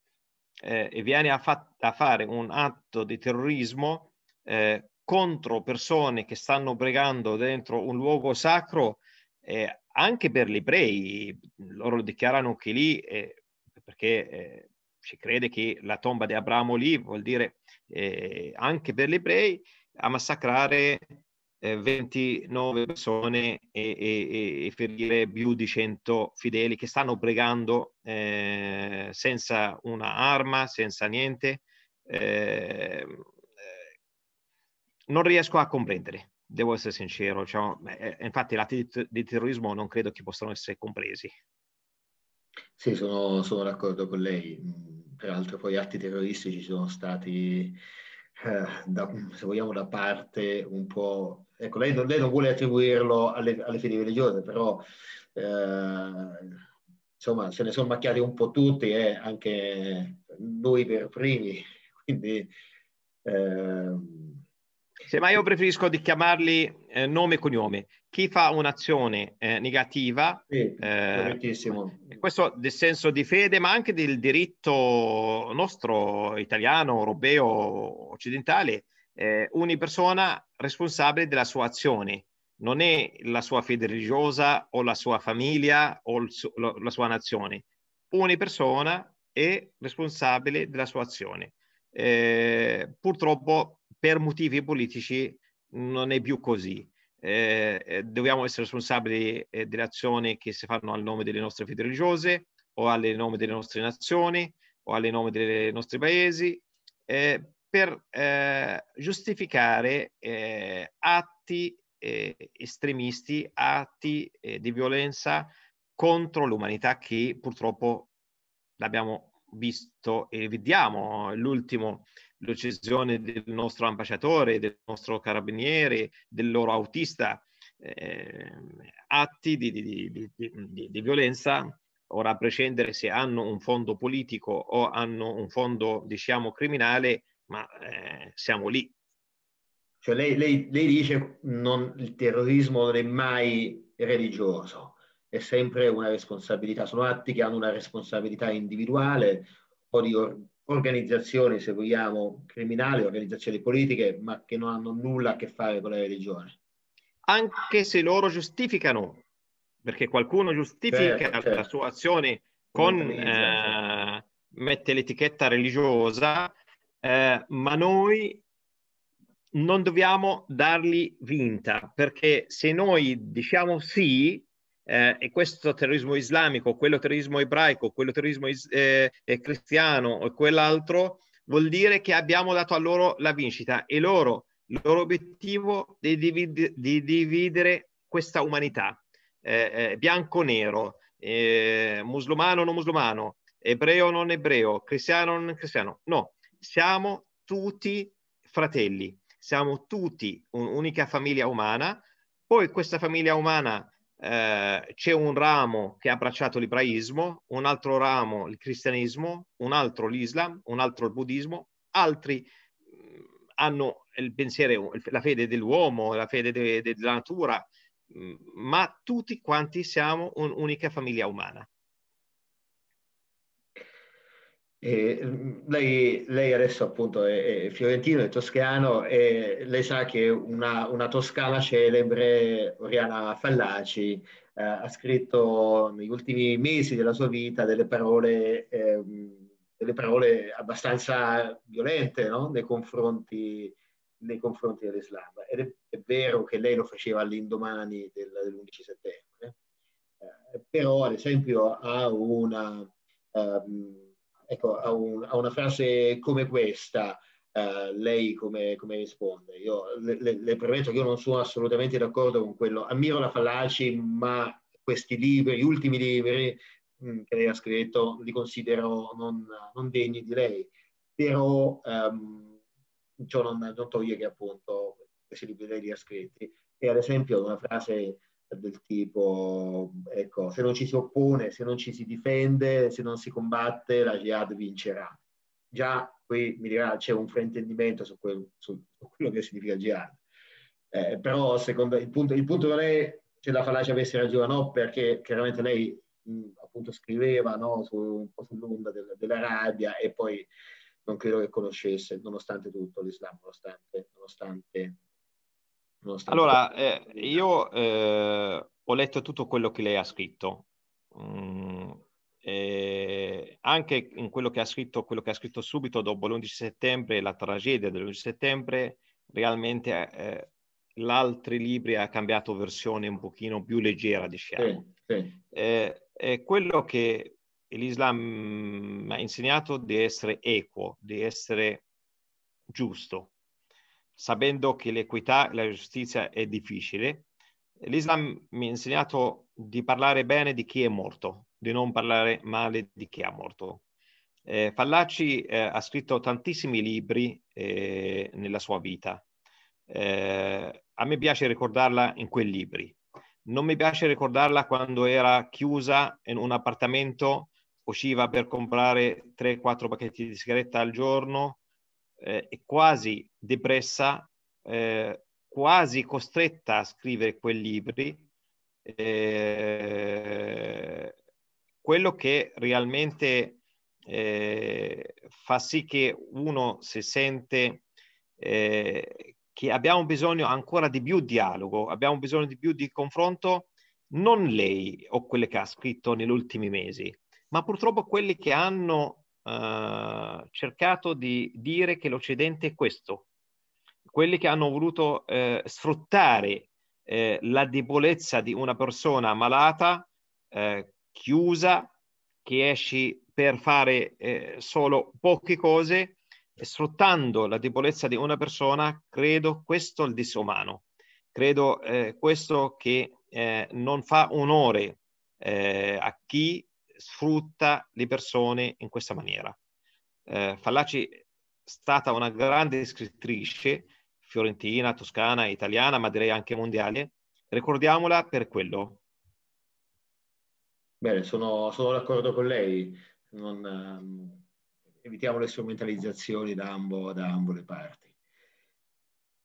eh, e viene a, fa- a, fare un atto di terrorismo eh, contro persone che stanno pregando dentro un luogo sacro, eh, anche per gli ebrei, loro dichiarano che lì, eh, perché eh, si crede che la tomba di Abramo lì vuol dire eh, anche per gli ebrei a massacrare eh, 29 persone e, e, e, ferire più di 100 fedeli che stanno pregando eh, senza un'arma, senza niente. Eh, non riesco a comprendere, devo essere sincero. Cioè, eh, infatti, gli atti di terrorismo non credo che possano essere compresi. Sì, sono, sono d'accordo con lei. Mm, peraltro poi atti terroristici sono stati, eh, da, se vogliamo, da parte un po'... Ecco, lei non, lei non vuole attribuirlo alle, alle fedi religiose, però eh, insomma se ne sono macchiati un po' tutti, eh, anche noi per primi. Quindi... Eh, ma io preferisco di chiamarli eh, nome e cognome. Chi fa un'azione eh, negativa, sì, eh, questo del senso di fede, ma anche del diritto nostro, italiano, europeo, occidentale, eh, persona responsabile della sua azione. Non è la sua fede religiosa o la sua famiglia o su- lo- la sua nazione. Ogni persona è responsabile della sua azione. Eh, purtroppo per motivi politici non è più così. Eh, eh, dobbiamo essere responsabili eh, delle azioni che si fanno al nome delle nostre fede religiose o al nome delle nostre nazioni o al nome dei nostri paesi eh, per eh, giustificare eh, atti estremisti, atti di violenza contro l'umanità che purtroppo l'abbiamo visto e vediamo l'ultimo l'uccisione del nostro ambasciatore, del nostro carabiniere, del loro autista, eh, atti di, di, di, di, violenza, ora a prescindere se hanno un fondo politico o hanno un fondo, diciamo, criminale, ma eh, siamo lì. Cioè lei, lei, lei dice che il terrorismo non è mai religioso, è sempre una responsabilità, sono atti che hanno una responsabilità individuale o di or- organizzazioni, se vogliamo, criminali, organizzazioni politiche, ma che non hanno nulla a che fare con la religione. Anche se loro giustificano, perché qualcuno giustifica certo, certo. la sua azione con, eh, certo. mette l'etichetta religiosa, eh, ma noi non dobbiamo dargli vinta, perché se noi diciamo sì, eh, e questo terrorismo islamico, quello terrorismo ebraico, quello terrorismo is- eh, eh cristiano e quell'altro, vuol dire che abbiamo dato a loro la vincita e loro, il loro obiettivo è divide- di dividere questa umanità, eh, eh bianco-nero, eh, musulmano non musulmano, ebreo non ebreo, cristiano non cristiano. No, siamo tutti fratelli, siamo tutti un'unica famiglia umana, poi questa famiglia umana eh, c'è un ramo che ha abbracciato l'ibraismo, un altro ramo il cristianesimo, un altro l'Islam, un altro il buddismo, altri mm, hanno il pensiero, la fede dell'uomo, la fede de, de, della natura, mm, ma tutti quanti siamo un'unica famiglia umana. Eh, lei, lei, adesso appunto è, è, fiorentino, è toscano e lei sa che una, una toscana celebre, Oriana Fallaci, eh, ha scritto negli ultimi mesi della sua vita delle parole, eh, delle parole abbastanza violente no? nei, confronti, nei, confronti, dell'Islam. Ed è, è, vero che lei lo faceva all'indomani del, dell'11 settembre, eh, però ad esempio ha una... Um, Ecco, a, un, a una frase come questa, Uh, lei come, come, risponde. Io le, le, le, premetto che io non sono assolutamente d'accordo con quello. Ammiro la Fallaci, ma questi libri, gli ultimi libri mh, mm, che lei ha scritto, li considero non, non degni di lei. Però um, ciò non, non toglie che appunto questi libri lei li ha scritti. E ad esempio una frase del tipo, ecco, se non ci si oppone, se non ci si difende, se non si combatte, la jihad vincerà. Già qui mi dirà c'è un fraintendimento su, quel, su, su quello che significa jihad. Eh, però secondo, il, punto, il punto non è se la Falace avesse ragione o no, perché chiaramente lei mh, appunto scriveva no, su, un po' sull'onda del, dell'Arabia e poi non credo che conoscesse, nonostante tutto, l'Islam, nonostante, nonostante allora, eh, io eh, ho letto tutto quello che lei ha scritto, mm, eh, anche in quello che ha scritto, quello che ha scritto subito dopo l'11 settembre, la tragedia dell'11 settembre, realmente eh, l'altri libri ha cambiato versione un pochino più leggera, diciamo. Sì, sì. Eh, quello che l'Islam mi ha insegnato di essere equo, di essere giusto, sapendo che l'equità e la giustizia è difficile, l'Islam mi ha insegnato di parlare bene di chi è morto, di non parlare male di chi è morto. Eh, Fallaci eh, ha scritto tantissimi libri eh, nella sua vita. Eh, a me piace ricordarla in quei libri. Non mi piace ricordarla quando era chiusa in un appartamento, usciva per comprare 3-4 pacchetti di sigaretta al giorno, eh, è quasi depressa, eh, quasi costretta a scrivere quei libri, eh, quello che realmente eh, fa sì che uno si sente eh, che abbiamo bisogno ancora di più dialogo, abbiamo bisogno di più di confronto, non lei o quelle che ha scritto negli ultimi mesi, ma purtroppo quelli che hanno eh, cercato di dire che l'Occidente è questo. Quelli che hanno voluto eh, sfruttare eh, la debolezza di una persona malata, eh, chiusa, che esci per fare eh, solo poche cose, sfruttando la debolezza di una persona, credo questo il disumano. Credo questo che non fa onore a chi sfrutta le persone in questa maniera. Eh, Fallaci è stata una grande scrittrice fiorentina, toscana, italiana, ma direi anche mondiale. Ricordiamola per quello. Bene, sono, sono d'accordo con lei. Non, um, evitiamo le strumentalizzazioni da, ambo, da ambo le parti.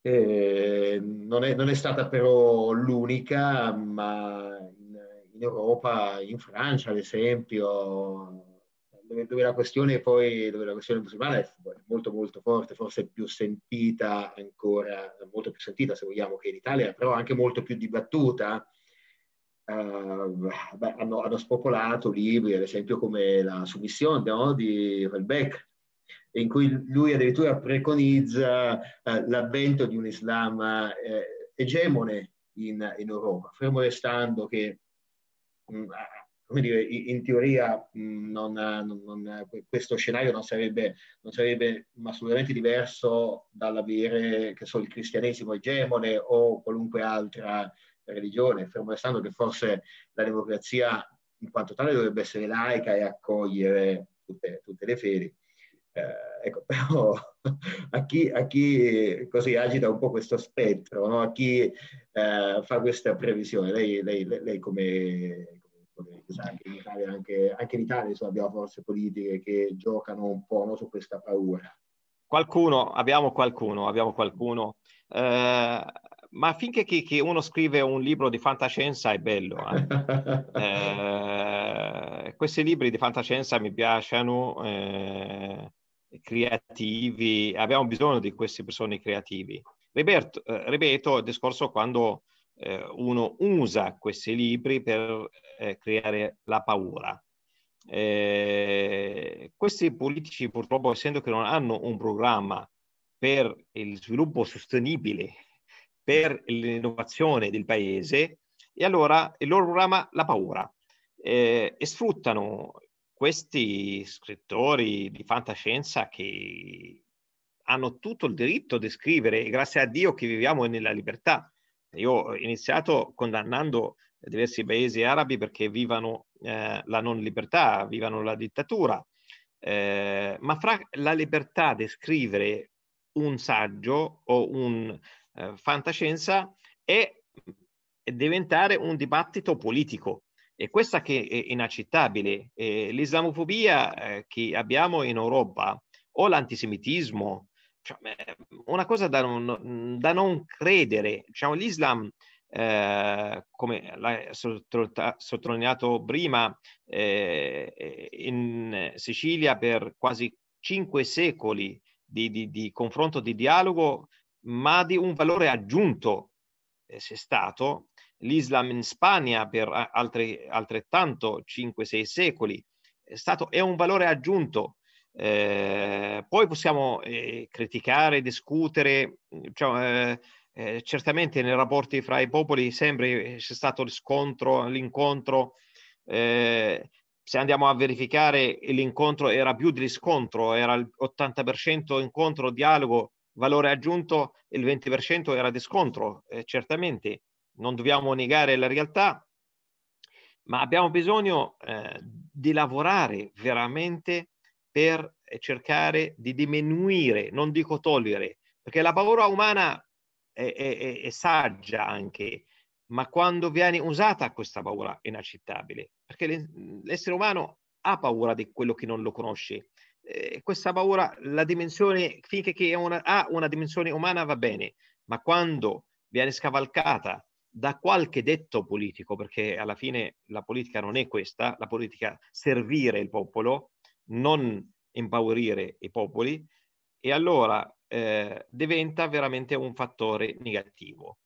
Eh, non, è, non, è, stata però l'unica, ma in Europa, in Francia ad esempio, dove, dove, la questione poi, dove la questione musulmana è molto molto forte, forse più sentita ancora, molto più sentita se vogliamo che in Italia, però anche molto più dibattuta. Uh, beh, hanno, hanno, spopolato libri, ad esempio come la Submission no? di Welbeck, in cui lui addirittura preconizza uh, l'avvento di un Islam uh, egemone in, in Europa, fermo restando che Mm, eh, come dire, in teoria mm, non, non, questo scenario non sarebbe, non sarebbe, assolutamente diverso dall'avere che so, il cristianesimo egemone o qualunque altra religione, fermo restando che forse la democrazia in quanto tale dovrebbe essere laica e accogliere tutte, tutte le fedi. Eh, ecco, però a chi, a chi, così agita un po' questo spettro, no? a chi eh, fa questa previsione, lei, lei, lei come, cioè, anche in Italia, anche, anche in Italia insomma, abbiamo forze politiche che giocano un po' no, su questa paura. Qualcuno, abbiamo qualcuno, abbiamo qualcuno. Eh, ma finché che, che, uno scrive un libro di fantascienza è bello. Eh? eh, questi libri di fantascienza mi piacciono, eh, creativi, abbiamo bisogno di queste persone creativi. Ripeto, eh, ripeto il discorso quando eh, uno usa questi libri per eh, creare la paura. Eh, questi politici purtroppo essendo che non hanno un programma per il sviluppo sostenibile, per l'innovazione del paese, e allora il loro programma la paura. Eh, e sfruttano questi scrittori di fantascienza che hanno tutto il diritto di scrivere, e grazie a Dio che viviamo nella libertà, io ho iniziato condannando diversi paesi arabi perché vivano eh, la non libertà, vivano la dittatura, eh, ma fra la libertà di scrivere un saggio o un eh, fantascienza e diventare un dibattito politico. E questa che è inaccettabile. Eh, l'islamofobia eh, che abbiamo in Europa o l'antisemitismo cioè, eh, una cosa da non, da non credere, diciamo, l'Islam, eh, come l'hai sottolineato prima, eh, in Sicilia per quasi cinque secoli di, di, di confronto, di dialogo, ma di un valore aggiunto eh, è stato, l'Islam in Spagna per altri, altrettanto 5-6 secoli è stato è un valore aggiunto Ehm, poi possiamo eh, criticare, discutere, diciamo, eh, certamente nei rapporti fra i popoli sempre eh, c'è stato riscontro, l'incontro, eh, se andiamo a verificare l'incontro era più di riscontro, era il 80% incontro, dialogo, valore aggiunto, il 20% era di scontro, certamente non dobbiamo negare la realtà, ma abbiamo bisogno di lavorare veramente per cercare di diminuire, non dico togliere, perché la paura umana è, è, è saggia anche, ma quando viene usata questa paura è inaccettabile, perché l'essere umano ha paura di quello che non lo conosce. Eh, questa paura, la dimensione, finché che una, ha una dimensione umana va bene, ma quando viene scavalcata da qualche detto politico, perché alla fine la politica non è questa, la politica servire il popolo, non impaurire i popoli e allora eh, diventa veramente un fattore negativo.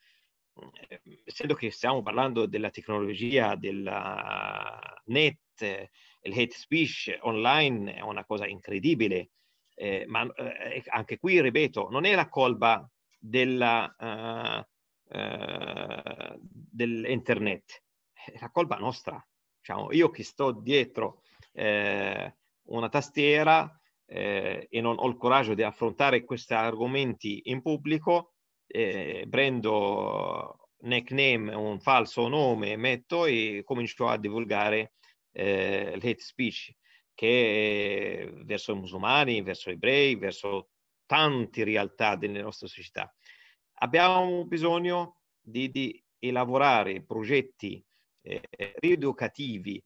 Eh, essendo che stiamo parlando della tecnologia, della net, il hate speech online è una cosa incredibile, eh, ma eh, anche qui, ripeto, non è la colpa della, uh, uh, dell'internet, è la colpa nostra. Diciamo, io che sto dietro eh, una tastiera eh, e non ho il coraggio di affrontare questi argomenti in pubblico, eh, prendo nickname, un falso nome, metto e comincio a divulgare eh, l'hate speech che verso i musulmani, verso gli ebrei, verso tante realtà delle nostre società. Abbiamo bisogno di, di elaborare progetti eh, rieducativi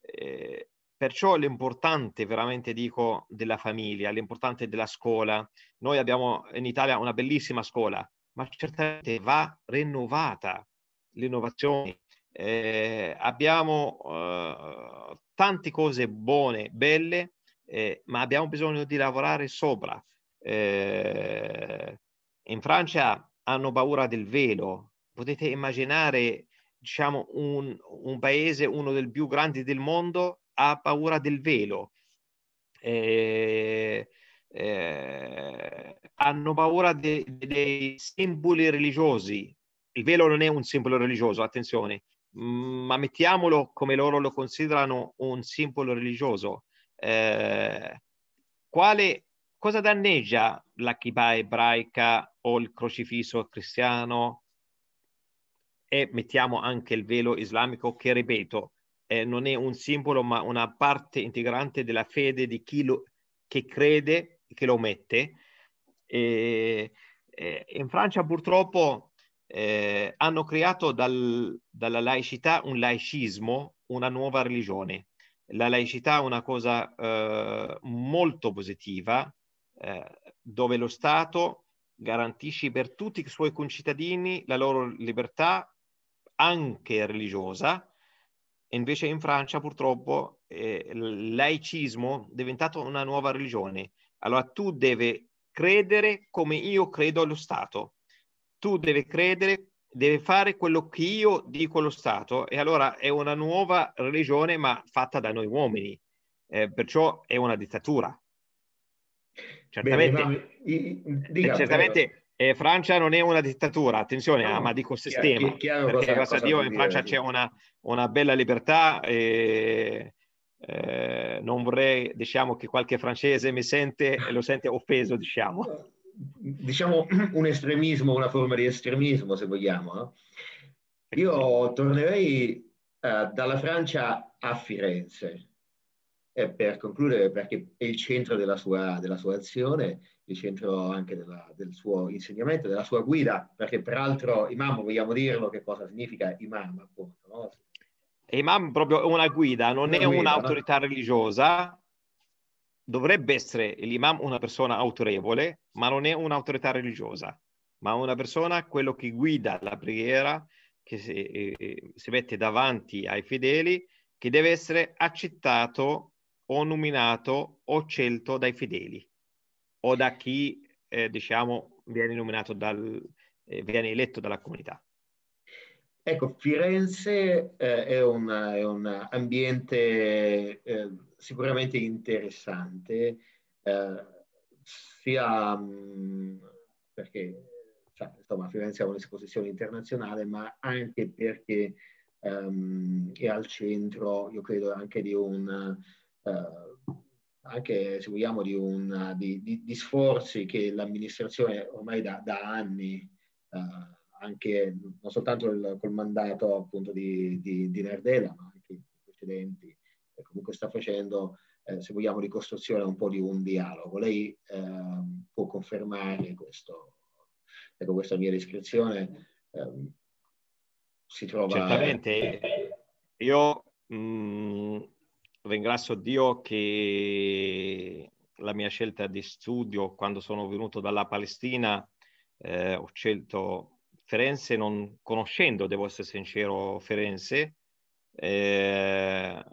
eh, Perciò l'importante, veramente dico, della famiglia, l'importante della scuola. Noi abbiamo in Italia una bellissima scuola, ma certamente va rinnovata l'innovazione. Eh, abbiamo eh, tante cose buone, belle, eh, ma abbiamo bisogno di lavorare sopra. Eh, in Francia hanno paura del velo. Potete immaginare, diciamo, un, un paese, uno dei più grandi del mondo, ha paura del velo, eh, eh, hanno paura dei de, de simboli religiosi. Il velo non è un simbolo religioso, attenzione, ma mettiamolo come loro lo considerano un simbolo religioso. Eh, quale, cosa danneggia la kippah ebraica o il crocifisso cristiano? E mettiamo anche il velo islamico che, ripeto, eh, non è un simbolo ma una parte integrante della fede di chi lo, che crede e che lo mette. E, e in Francia purtroppo eh, hanno creato dal, dalla laicità un laicismo, una nuova religione. La laicità è una cosa eh, molto positiva eh, dove lo Stato garantisce per tutti i suoi concittadini la loro libertà anche religiosa e invece in Francia purtroppo eh, il laicismo è diventato una nuova religione. Allora tu devi credere come io credo allo Stato. Tu devi credere, devi fare quello che io dico allo Stato. E allora è una nuova religione ma fatta da noi uomini. Eh, perciò è una dittatura. Certamente, Bene, ma, i, dica, certamente e Francia non è una dittatura, attenzione, ah, no, ma dico sistema, chiaro, perché grazie a Dio in Francia dire. c'è una, una, bella libertà e eh, non vorrei, diciamo, che qualche francese mi sente e lo sente offeso, diciamo. Diciamo un estremismo, una forma di estremismo, se vogliamo. No? Io ecco. tornerei eh, dalla Francia a Firenze, eh, per concludere, perché è il centro della sua, della sua azione il centro anche della, del suo insegnamento, della sua guida, perché peraltro imam, vogliamo dirlo che cosa significa imam appunto, no? Imam proprio una guida, non una è guida, un'autorità no? religiosa, dovrebbe essere l'imam una persona autorevole, ma non è un'autorità religiosa, ma una persona quello che guida la preghiera, che si, eh, eh, si mette davanti ai fedeli, che deve essere accettato o nominato o scelto dai fedeli o da chi, eh, diciamo, viene nominato dal, eh, viene eletto dalla comunità? Ecco, Firenze eh, è, una, è, un ambiente eh, sicuramente interessante, eh, sia mh, mm, perché cioè, insomma, Firenze ha un'esposizione internazionale, ma anche perché um, è al centro, io credo, anche di un uh, anche se vogliamo di, un, di, di, di sforzi che l'amministrazione ormai da, da anni, eh, anche non soltanto il, col mandato appunto di, di, Nardella, ma anche i precedenti, eh, comunque sta facendo, eh, se vogliamo, di costruzione un po' di un dialogo. Lei eh, può confermare questo, ecco, questa mia descrizione. Ehm, si trova... Certamente, io... Mh mm, ringrazio Dio che la mia scelta di studio quando sono venuto dalla Palestina eh, ho scelto Firenze non conoscendo, devo essere sincero, Firenze, eh,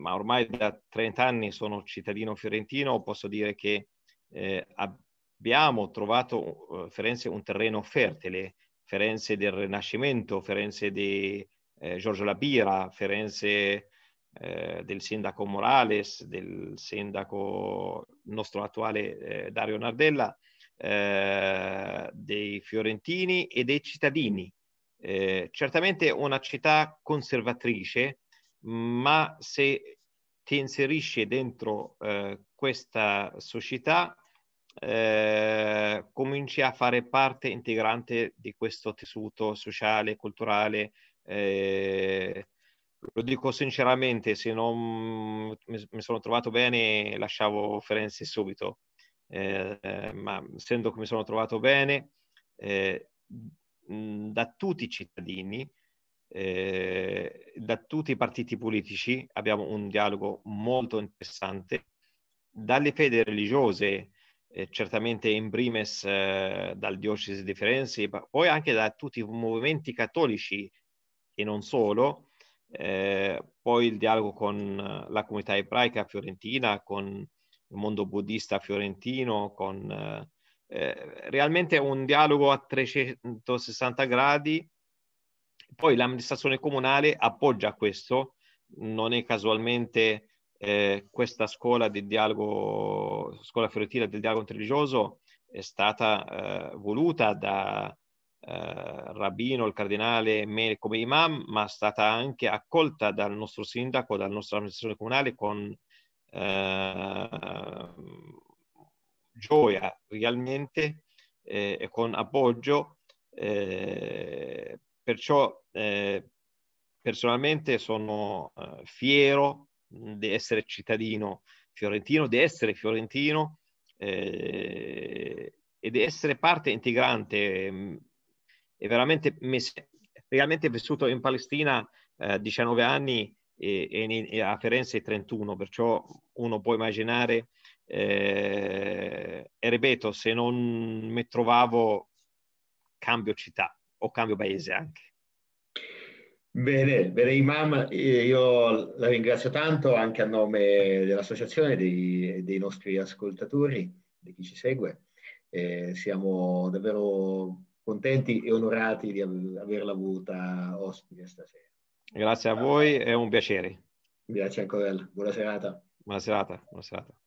ma ormai da 30 anni sono cittadino fiorentino, posso dire che eh, abbiamo trovato eh, Firenze un terreno fertile, Firenze del Rinascimento, Firenze di eh, Giorgio Labira, Firenze eh, del sindaco Morales, del sindaco nostro attuale eh, Dario Nardella, eh, dei fiorentini e dei cittadini. Eh, certamente una città conservatrice, ma se ti inserisci dentro eh, questa società, cominci a fare parte integrante di questo tessuto sociale, culturale, eh, lo dico sinceramente, se non mi sono trovato bene lasciavo Firenze subito, eh, ma essendo che mi sono trovato bene, eh, da tutti i cittadini, eh, da tutti i partiti politici abbiamo un dialogo molto interessante, dalle fede religiose, eh, certamente in primis eh, dal Diocesi di Firenze, ma poi anche da tutti i movimenti cattolici e non solo, eh, poi il dialogo con eh, la comunità ebraica fiorentina, con il mondo buddista fiorentino, con, eh, eh realmente un dialogo a 360 gradi. Poi l'amministrazione comunale appoggia questo, non è casualmente eh, questa scuola di dialogo, scuola fiorentina del dialogo interreligioso, è stata voluta da, eh, rabbino, il cardinale me come imam, ma è stata anche accolta dal nostro sindaco, dalla nostra amministrazione comunale con eh, gioia realmente eh, e con appoggio. Eh, perciò eh, personalmente sono eh, fiero di essere cittadino fiorentino, di essere fiorentino e di essere parte integrante mm, e veramente realmente vissuto in Palestina eh, 19 anni e, e, in, e, a Firenze 31, perciò uno può immaginare, eh, e ripeto, se non mi trovavo cambio città o cambio paese anche. Bene, bene Imam, eh, io la ringrazio tanto anche a nome dell'associazione, dei, dei nostri ascoltatori, di chi ci segue. Eh, siamo davvero contenti e onorati di averla avuta ospite stasera. Grazie a voi, è un piacere. Grazie ancora, buona serata. Buona serata, buona serata.